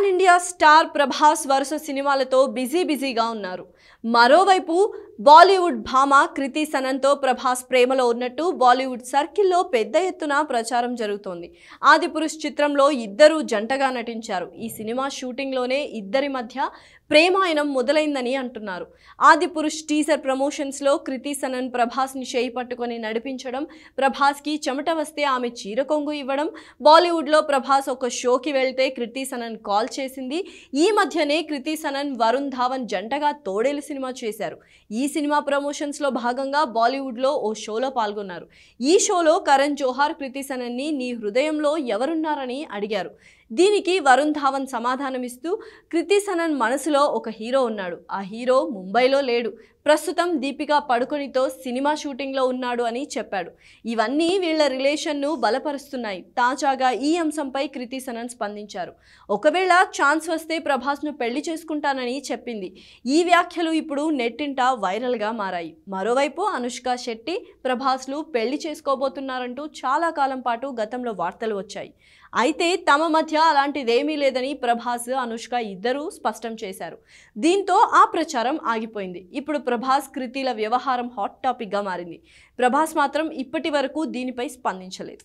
pan India star Prabhas వరుస సినిమాలతో busy బిజీగా ఉన్నారు మరోవైపు బాలీవుడ్ భామ కృతి సనంతో ప్రభాస్ ప్రేమలో ఉన్నట్టు బాలీవుడ్ సర్కిల్లో పెద్ద ఎత్తున ప్రచారం జరుగుతోంది ఆదిపురుష్ చిత్రంలో ఇద్దరు జంటగా నటించారు ఈ సినిమా షూటింగ్లోనే ఇద్దరి మధ్య ప్రేమాయణం మొదలైందని అంటున్నారు ఆది పురుష్ టీజర్ ప్రమోషన్స్లో కృతి సనన్ ప్రభాస్ని చేయి పట్టుకొని నడిపించడం ప్రభాస్కి చెమట వస్తే ఆమె చీర కొంగు ఇవ్వడం బాలీవుడ్లో ప్రభాస్ ఒక షోకి వెళ్తే కృతి సనన్ కాల్ చేసింది ఈ మధ్యనే కృతి సనన్ వరుణ్ ధావన్ జంటగా తోడేలు సినిమా చేశారు ఈ సినిమా ప్రమోషన్స్లో భాగంగా బాలీవుడ్లో ఓ షోలో పాల్గొన్నారు ఈ షోలో కరణ్ జోహార్ కృతి సనన్ని నీ హృదయంలో ఎవరున్నారని అడిగారు దీనికి వరుణ్ ధావన్ సమాధానమిస్తూ కృతి సనన్ మనసులో ఒక హీరో ఉన్నాడు ఆ హీరో ముంబైలో లేడు ప్రస్తుతం దీపిక పడుకునితో సినిమా షూటింగ్లో ఉన్నాడు అని చెప్పాడు ఇవన్నీ వీళ్ల రిలేషన్ను బలపరుస్తున్నాయి తాజాగా ఈ అంశంపై కృతి సనన్ స్పందించారు ఒకవేళ ఛాన్స్ వస్తే ప్రభాస్ను పెళ్లి చేసుకుంటానని చెప్పింది ఈ వ్యాఖ్యలు ఇప్పుడు నెట్టింట వైరల్గా మారాయి మరోవైపు అనుష్క శెట్టి ప్రభాస్లు పెళ్లి చేసుకోబోతున్నారంటూ చాలా కాలం పాటు గతంలో వార్తలు వచ్చాయి అయితే తమ మధ్య అలాంటిదేమీ లేదని ప్రభాస్ అనుష్క ఇద్దరూ స్పష్టం చేశారు దీంతో ఆ ప్రచారం ఆగిపోయింది ఇప్పుడు ప్రభాస్ కృతిల వ్యవహారం హాట్ టాపిక్గా మారింది ప్రభాస్ మాత్రం ఇప్పటి వరకు దీనిపై స్పందించలేదు